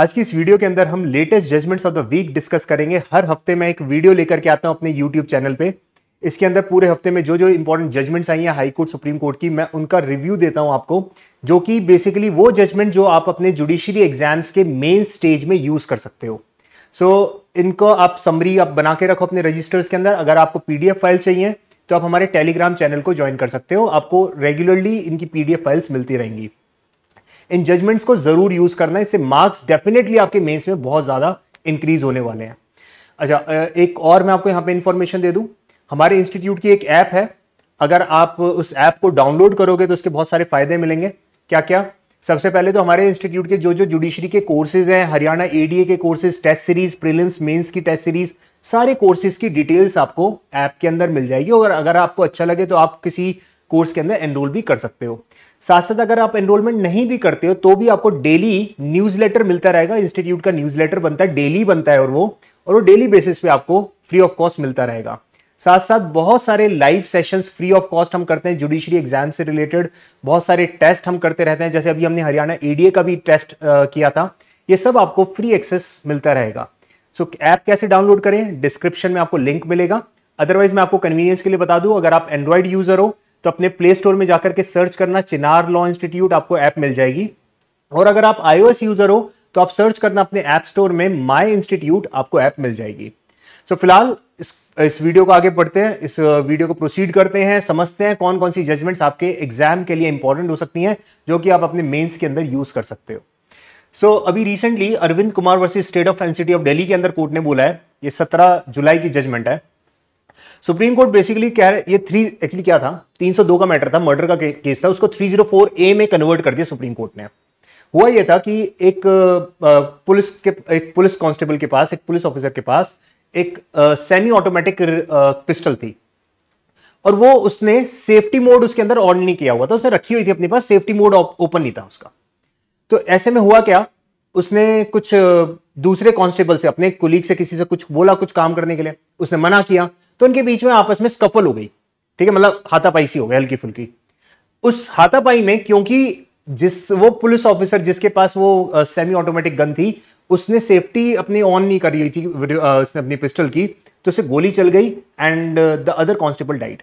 आज की इस वीडियो के अंदर हम latest judgments of the week discuss करेंगे हर हफ्ते मैं एक वीडियो लेकर के आता हूं अपने यूट्यूब चैनल पे इसके अंदर पूरे हफ्ते में जो जो इंपॉर्टेंट जजमेंट्स आई हैं हाई कोर्ट सुप्रीम कोर्ट की मैं उनका रिव्यू देता हूं आपको जो कि बेसिकली वो जजमेंट जो आप अपने जुडिशरी एग्जाम्स के मेन स्टेज में यूज कर सकते हो सो so, इनको आप समरी आप बना के रखो अपने रजिस्टर्स के अंदर अगर आपको पीडीएफ फाइल चाहिए तो आप हमारे टेलीग्राम चैनल को ज्वाइन कर सकते हो आपको रेगुलरली इनकी पीडीएफ फाइल्स मिलती रहेंगी इन जजमेंट्स को जरूर यूज करना इससे मार्क्स डेफिनेटली आपके मेंस में बहुत ज्यादा इंक्रीज होने वाले हैं अच्छा एक और मैं आपको यहाँ पे इंफॉर्मेशन दे दूँ हमारे इंस्टीट्यूट की एक ऐप है अगर आप उस ऐप को डाउनलोड करोगे तो उसके बहुत सारे फायदे मिलेंगे क्या क्या सबसे पहले तो हमारे इंस्टीट्यूट के जो जो जुडिशरी के कोर्सेज हैं हरियाणा एडीए के courses test series prelims mains की टेस्ट सीरीज सारे कोर्सेज की डिटेल्स आपको ऐप के अंदर मिल जाएगी और अगर आपको अच्छा लगे तो आप किसी कोर्स के अंदर एनरोल भी कर सकते हो साथ साथ अगर आप एनरोलमेंट नहीं भी करते हो तो भी आपको डेली न्यूज़लेटर मिलता रहेगा इंस्टीट्यूट का न्यूज़लेटर बनता है डेली बनता है और वो और वो डेली बेसिस पे आपको फ्री ऑफ कॉस्ट मिलता रहेगा साथ साथ बहुत सारे live sessions free of cost हम करते हैं जुडिशरी एग्जाम से रिलेटेड बहुत सारे टेस्ट हम करते रहते हैं जैसे अभी हमने हरियाणा एडीए का भी टेस्ट किया था ये सब आपको फ्री एक्सेस मिलता रहेगा सो so, ऐप कैसे डाउनलोड करें डिस्क्रिप्शन में आपको लिंक मिलेगा अदरवाइज मैं आपको कन्वीनियंस के लिए बता दूं अगर आप एंड्रॉयड यूजर हो तो अपने प्ले स्टोर में जाकर के सर्च करना चिनार लॉ इंस्टीट्यूट आपको ऐप मिल जाएगी और अगर आप आईओएस यूजर हो तो आप सर्च करना अपने ऐप स्टोर में माई इंस्टीट्यूट आपको ऐप मिल जाएगी सो so, फिलहाल इस इस वीडियो को आगे पढ़ते हैं इस वीडियो को प्रोसीड करते हैं समझते हैं कौन कौन सी जजमेंट्स आपके एग्जाम के लिए इंपॉर्टेंट हो सकती हैं जो कि आप अपने मेंस के अंदर यूज कर सकते हो सो so, अभी recently Arvind Kumar versus state of NCT of Delhi के अंदर कोर्ट ने बोला है ये 17 जुलाई की जजमेंट है सुप्रीम कोर्ट बेसिकली कह रहे ये थ्री एक्चुअली क्या था 302 का मैटर था मर्डर का के, केस था उसको 304 ए में कन्वर्ट कर दिया सुप्रीम कोर्ट ने हुआ ये था कि एक पुलिस के एक पुलिस कांस्टेबल के पास एक पुलिस ऑफिसर के पास एक सेमी ऑटोमेटिक पिस्टल थी और वो उसने सेफ्टी मोड उसके अंदर ऑन नहीं किया हुआ था उसने रखी हुई थी अपने पास सेफ्टी मोड ओपन नहीं था उसका तो ऐसे में हुआ क्या उसने कुछ दूसरे कांस्टेबल से अपने कुलीग से किसी से कुछ बोला कुछ काम करने के लिए उसने मना किया तो उनके बीच में आपस में स्कफल हो गई ठीक है मतलब हाथापाई सी हो गई हल्की फुल्की उस हाथापाई में क्योंकि जिस वो पुलिस ऑफिसर जिसके पास वो सेमी ऑटोमेटिक गन थी उसने सेफ्टी अपनी ऑन नहीं करी हुई थी उसने अपनी पिस्टल की तो उसे गोली चल गई and the other constable died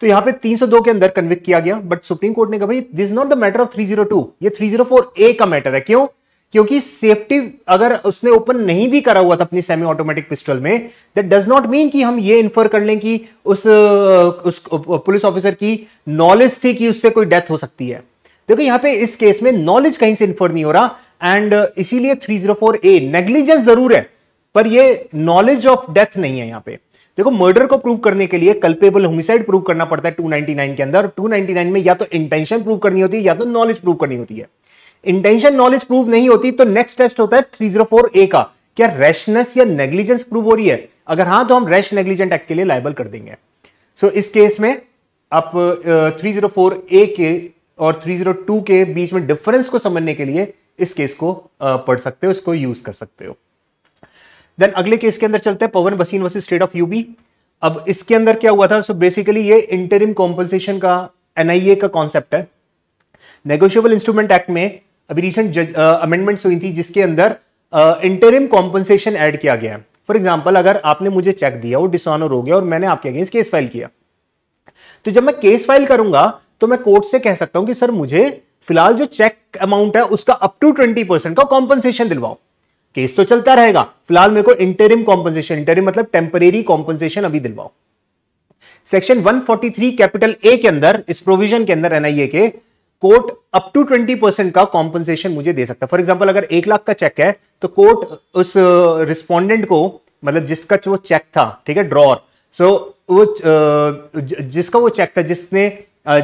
तो यहां पे 302 के अंदर कन्विक किया गया बट सुप्रीम कोर्ट ने कहा भाई this not the matter of 302 ये 304 ए का मैटर है क्यों क्योंकि सेफ्टी अगर उसने ओपन नहीं भी करा हुआ था अपनी सेमी ऑटोमेटिक पिस्टल में दैट डज नॉट मीन कि हम ये इन्फर कर लें कि उस उस पुलिस ऑफिसर की नॉलेज थी कि उससे कोई डेथ हो सकती है देखो यहां पे इस केस में नॉलेज कहीं से इन्फर नहीं हो रहा एंड इसीलिए three zero four A negligence जरूर है पर ये नॉलेज ऑफ डेथ नहीं है यहां पे देखो मर्डर को प्रूव करने के लिए कल्पेबल होमिसाइड प्रूव करना पड़ता है 299 के अंदर 299 में या तो इंटेंशन प्रूव करनी होती है या तो नॉलेज प्रूव करनी होती है इंटेंशन नॉलेज प्रूव नहीं होती तो नेक्स्ट टेस्ट होता है थ्री जीरो फोर ए का क्या रैशनेस या नेग्लिजेंस प्रूव हो रही है अगर हाँ तो हम रैश नेग्लिजेंट एक्ट के लिए लाइबल कर देंगे सो so, इस केस में आप थ्री जीरो फोर ए के और थ्री जीरो टू के बीच में डिफरेंस को समझने के लिए इस केस को पढ़ सकते हो इसको यूज कर सकते हो देन अगले केस के अंदर चलते हैं पवन बसीन वर्सेज स्टेट ऑफ यूबी अब इसके अंदर क्या हुआ था सो so बेसिकली ये इंटरिम कॉम्पनसेशन का एनआईए का कॉन्सेप्ट है नेगोशियबल इंस्ट्रूमेंट एक्ट में अभी रिसेंट अमेंडमेंट हुई थी जिसके अंदर इंटरिम कॉम्पनसेशन एड किया गया है फॉर एग्जाम्पल अगर आपने मुझे चेक दिया वो डिसऑनर हो गया और मैंने आपके अगेंस्ट केस फाइल किया तो जब मैं केस फाइल करूंगा तो मैं कोर्ट से कह सकता हूं कि सर मुझे फिलहाल जो चेक अमाउंट है उसका अप टू ट्वेंटी परसेंट का कॉम्पनसेशन दिलवाओ केस तो चलता रहेगा फिलहाल मेरे को इंटरिम कॉम्पनसेशन इंटरिम मतलब टेम्परेरी कॉम्पनसेशन अभी दिलवाओ सेक्शन 143 कैपिटल ए के अंदर इस प्रोविजन के अंदर एनआईए के court up to twenty percent का कॉम्पनसेशन मुझे दे सकता है फॉर एग्जाम्पल अगर एक लाख का चेक है तो कोर्ट उस रिस्पॉन्डेंट को मतलब जिसका वो चेक था ठीक है ड्रॉर सो वो जिसका वो चेक था जिसने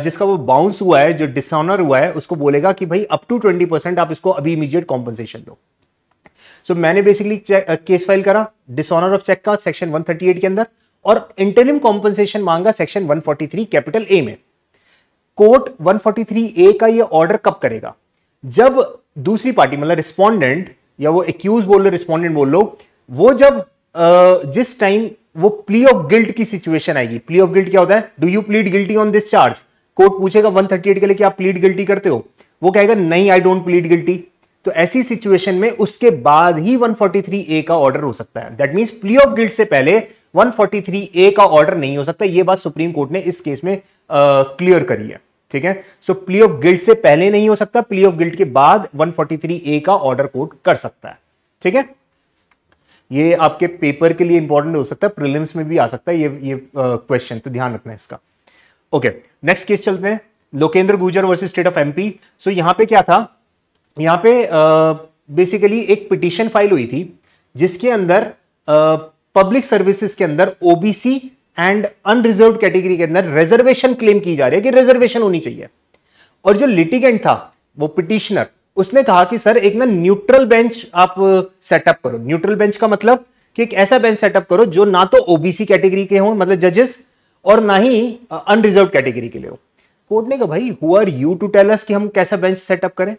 जिसका वो बाउंस हुआ है जो डिसऑनर हुआ है उसको बोलेगा कि भाई अप टू ट्वेंटी परसेंट आप इसको अभी इमीजिएट कॉम्पनसेशन दो सो so, मैंने बेसिकली केस फाइल करा डिसऑनर ऑफ चेक का सेक्शन 138 के अंदर और इंटरिम कॉम्पनसेशन मांगा सेक्शन 143 कैपिटल ए में कोर्ट 143 ए का ये ऑर्डर कब करेगा जब दूसरी पार्टी मतलब रिस्पोंडेंट या वो एक्यूज बोल लो रिस्पोंडेंट बोल लो वो जब जिस टाइम वो प्ली ऑफ गिल्ट की सिचुएशन आएगी प्ली ऑफ गिल्ट क्या होता है do you plead guilty on this charge court पूछेगा 138 के लिए कि आप प्लीड गिल्टी करते हो वो कहेगा नहीं आई डोंट प्लीड गिल्टी तो ऐसी सिचुएशन में उसके बाद ही 143 ए का ऑर्डर हो सकता है that means plea of guilt से पहले 143 ए का ऑर्डर नहीं हो सकता ये बात सुप्रीम कोर्ट ने इस केस में क्लियर करी है ठीक है सो प्ली ऑफ गिल्ट से पहले नहीं हो सकता प्ली ऑफ गिल्ट के बाद 143 ए का ऑर्डर कोर्ट कर सकता है ठीक है ये आपके पेपर के लिए इंपॉर्टेंट हो सकता है प्रिलिम्स में भी आ सकता है ये ये क्वेश्चन uh, तो ध्यान रखना है इसका ओके नेक्स्ट केस चलते हैं Lokendra Gujar versus state of MP so यहां पे क्या था यहां पे बेसिकली uh, एक पिटिशन फाइल हुई थी जिसके अंदर पब्लिक uh, सर्विसेज के अंदर ओबीसी एंड अनरिजर्व कैटेगरी के अंदर रिजर्वेशन क्लेम की जा रही है कि रिजर्वेशन होनी चाहिए और जो लिटिगेंट था वो पिटिशनर उसने कहा कि सर एक ना न्यूट्रल बेंच आप सेटअप करो न्यूट्रल बेंच का मतलब कि एक ऐसा बेंच सेटअप करो जो ना तो ओबीसी कैटेगरी के हो मतलब जजेस और ना ही अनरिजर्व कैटेगरी के लिए हो कोर्ट ने कहा भाई who are you to tell us कि हम कैसा बेंच सेटअप करें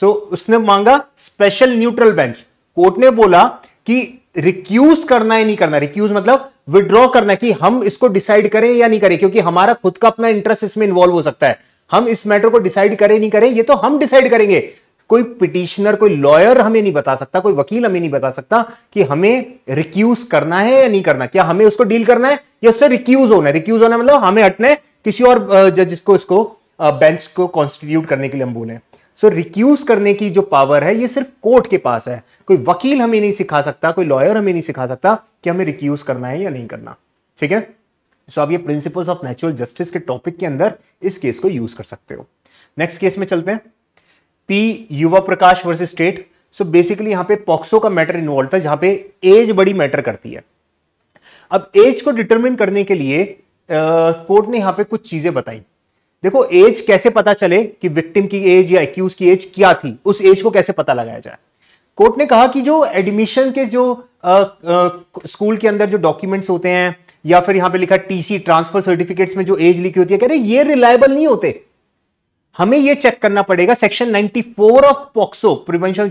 सो so, उसने मांगा स्पेशल न्यूट्रल बेंच कोर्ट ने बोला कि रिक्यूज करना ही नहीं करना रिक्यूज मतलब विड्रॉ करना कि हम इसको डिसाइड करें या नहीं करें क्योंकि हमारा खुद का अपना इंटरेस्ट इसमें इन्वॉल्व हो सकता है हम इस मैटर को डिसाइड करें नहीं करें ये तो हम डिसाइड करेंगे कोई पिटिशनर कोई लॉयर हमें नहीं बता सकता कोई वकील हमें नहीं बता सकता कि हमें रिक्यूज करना है या नहीं करना क्या हमें उसको डील करना है या उससे रिक्यूज होना है रिक्यूज होना मतलब हमें हटना है किसी और जज को इसको बेंच को कॉन्स्टिट्यूट करने के लिए हम बोले सो so, रिक्यूज करने की जो पावर है ये सिर्फ कोर्ट के पास है कोई वकील हमें नहीं सिखा सकता कोई लॉयर हमें नहीं सिखा सकता कि हमें रिक्यूज करना है या नहीं करना ठीक है सो so, आप ये प्रिंसिपल्स ऑफ नेचुरल जस्टिस के टॉपिक के अंदर इस केस को यूज कर सकते हो नेक्स्ट केस में चलते हैं P Yuva Prakash versus state so basically यहाँ पे पॉक्सो का मैटर इन्वॉल्व था जहाँ पे एज बड़ी मैटर करती है अब एज को डिटरमिन करने के लिए कोर्ट ने यहाँ पे कुछ चीजें बताई देखो एज कैसे पता चले कि विक्टिम की एज या एक्यूज की एज क्या थी उस एज को कैसे पता लगाया जाए कोर्ट ने कहा कि जो एडमिशन के जो आ, आ, स्कूल के अंदर जो डॉक्यूमेंट्स होते हैं या फिर यहां पे लिखा टीसी ट्रांसफर सर्टिफिकेट्स में जो एज लिखी होती है कह रहे ये रिलायबल नहीं होते हमें ये चेक करना पड़ेगा section 94 of POCSO prevention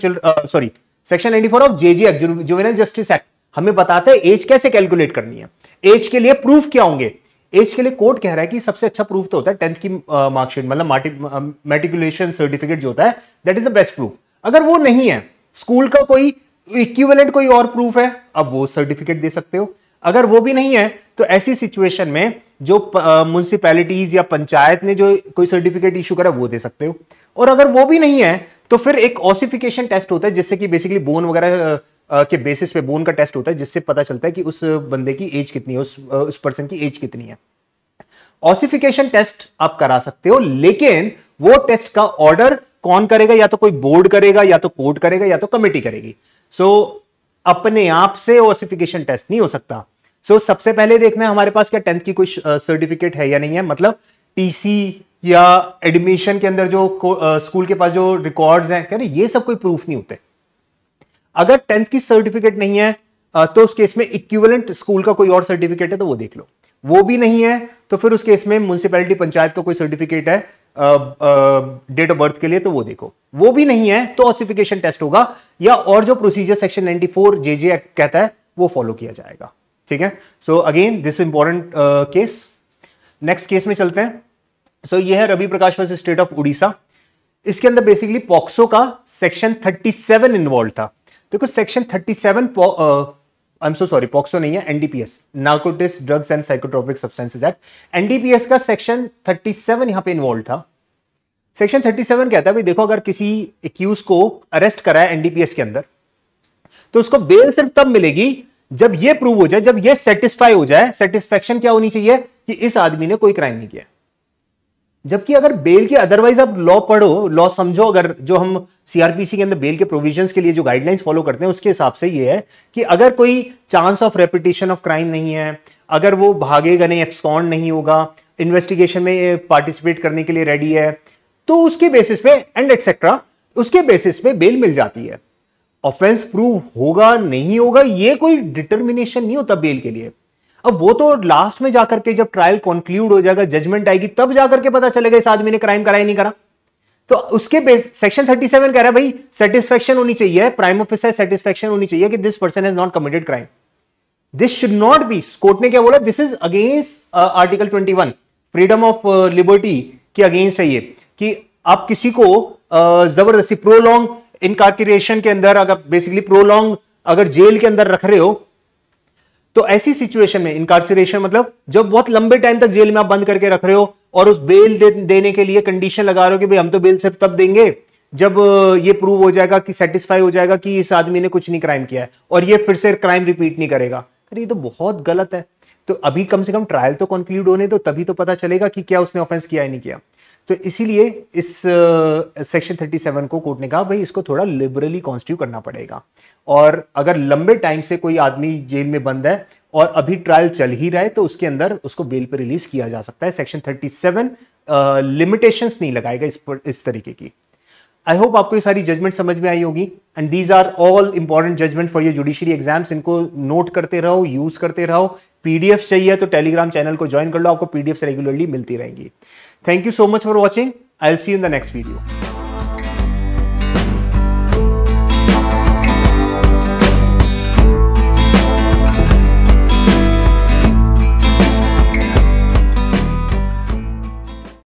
sorry section 94 of JGF juvenile justice act हमें बताते हैं एज कैसे कैलकुलेट करनी है एज के लिए प्रूफ क्या होंगे एज के लिए कोर्ट कह रहा है कि सबसे अच्छा प्रूफ तो होता है टेंथ की मार्कशीट मतलब मेट्रिकुलेशन सर्टिफिकेट जो होता है that is the best proof अगर वो नहीं है स्कूल का कोई इक्विवेलेंट कोई और प्रूफ है अब वो सर्टिफिकेट दे सकते हो अगर वो भी नहीं है तो ऐसी सिचुएशन में जो म्यूनसिपैलिटीज या पंचायत ने जो कोई सर्टिफिकेट इशू करा वो दे सकते हो और अगर वो भी नहीं है तो फिर एक ऑसिफिकेशन टेस्ट होता है जिससे कि बेसिकली बोन वगैरह के बेसिस पे बोन का टेस्ट होता है जिससे पता चलता है कि उस बंदे की एज कितनी है उस उस पर्सन की एज कितनी है ऑसिफिकेशन टेस्ट आप करा सकते हो लेकिन वो टेस्ट का ऑर्डर कौन करेगा या तो कोई बोर्ड करेगा या तो कोर्ट करेगा या तो कमेटी करेगी सो so, अपने आप से ऑसिफिकेशन टेस्ट नहीं हो सकता सो so, सबसे पहले देखना है हमारे पास क्या टेंथ की कोई सर्टिफिकेट है या नहीं है मतलब टीसी या एडमिशन के अंदर जो स्कूल के पास जो रिकॉर्ड्स हैं कह रहे ये सब कोई प्रूफ नहीं होते अगर टेंथ की सर्टिफिकेट नहीं है तो उस केस में इक्विवेलेंट स्कूल का कोई और सर्टिफिकेट है तो वो देख लो वो भी नहीं है तो फिर उस केस में म्यूनसिपैलिटी पंचायत का कोई सर्टिफिकेट है डेट ऑफ बर्थ के लिए तो वो देखो वो भी नहीं है तो ऑसिफिकेशन टेस्ट होगा या और जो प्रोसीजर सेक्शन 94 जे एक्ट कहता है वो फॉलो किया जाएगा ठीक है so again this important case next case में चलते हैं सो so, ये है Ravi Prakash versus state of Orissa इसके अंदर बेसिकली पॉक्सो का सेक्शन 37 इन्वॉल्व था देखो section 37 I am so sorry POCSO नहीं है NDPS narcotics drugs and psychotropic substances act NDPS का सेक्शन 37 यहां पर इन्वॉल्व था सेक्शन 37 कहता है भाई देखो अगर किसी एक्यूज को अरेस्ट कराया एनडीपीएस के अंदर तो उसको बेल सिर्फ तब मिलेगी जब यह प्रूव हो जाए जब यह सेटिस्फाई हो जाए सेटिस्फेक्शन क्या होनी चाहिए कि इस आदमी ने कोई क्राइम नहीं किया जबकि अगर बेल के अदरवाइज आप लॉ पढ़ो लॉ समझो अगर जो हम सीआरपीसी के अंदर बेल के प्रोविजन के लिए जो गाइडलाइंस फॉलो करते हैं उसके हिसाब से ये है कि अगर कोई chance of repetition of crime नहीं है अगर वो भागेगा नहीं एब्सकॉन्ड नहीं होगा इन्वेस्टिगेशन में पार्टिसिपेट करने के लिए रेडी है तो उसके बेसिस पे एंड एक्सेट्रा उसके बेसिस पे बेल मिल जाती है ऑफेंस प्रूव होगा नहीं होगा ये कोई डिटर्मिनेशन नहीं होता बेल के लिए अब वो तो लास्ट में जाकर के जब ट्रायल कंक्लूड हो जाएगा जजमेंट आएगी तब जाकर के पता चलेगा इस आदमी ने क्राइम करा नहीं करा तो उसके बेस सेक्शन 37 कह रहा है भाई सेटिस्फेक्शन होनी चाहिए प्राइम ऑफिसर सेटिस्फेक्शन होनी चाहिए कि this person is not committed crime this should not be court ने क्या बोला this is against article twenty freedom of liberty के अगेंस्ट है ये कि आप किसी को uh, जबरदस्ती प्रोलॉन्ग इनकारक्रेशन के अंदर अगर बेसिकली प्रोलॉन्ग अगर जेल के अंदर रख रहे हो तो ऐसी सिचुएशन में इनकारसरेशन मतलब जब बहुत लंबे टाइम तक जेल में आप बंद करके रख रहे हो और उस बेल दे, देने के लिए कंडीशन लगा रहे हो कि भाई हम तो बेल सिर्फ तब देंगे जब ये प्रूव हो जाएगा कि सेटिस्फाई हो जाएगा कि इस आदमी ने कुछ नहीं क्राइम किया है और ये फिर से क्राइम रिपीट नहीं करेगा अरे ये तो बहुत गलत है तो अभी कम से कम ट्रायल तो कंक्लूड होने दो तो तभी तो पता चलेगा कि क्या उसने ऑफेंस किया है नहीं किया तो इसीलिए इस सेक्शन थर्टी सेवन को कोर्ट ने कहा भाई इसको थोड़ा लिबरली कॉन्स्टिट्यू करना पड़ेगा और अगर लंबे टाइम से कोई आदमी जेल में बंद है और अभी ट्रायल चल ही रहा है तो उसके अंदर उसको बेल पर रिलीज किया जा सकता है सेक्शन थर्टी सेवन लिमिटेशन नहीं लगाएगा इस पर इस तरीके की आई होप आपको ये सारी जजमेंट समझ में आई होगी and these are all important judgment for your judiciary exams इनको नोट करते रहो यूज करते रहो पीडीएफ चाहिए तो टेलीग्राम चैनल को ज्वाइन कर लो आपको पीडीएफ रेगुलरली मिलती रहेंगी Thank you so much for watching. I'll see you in the next video.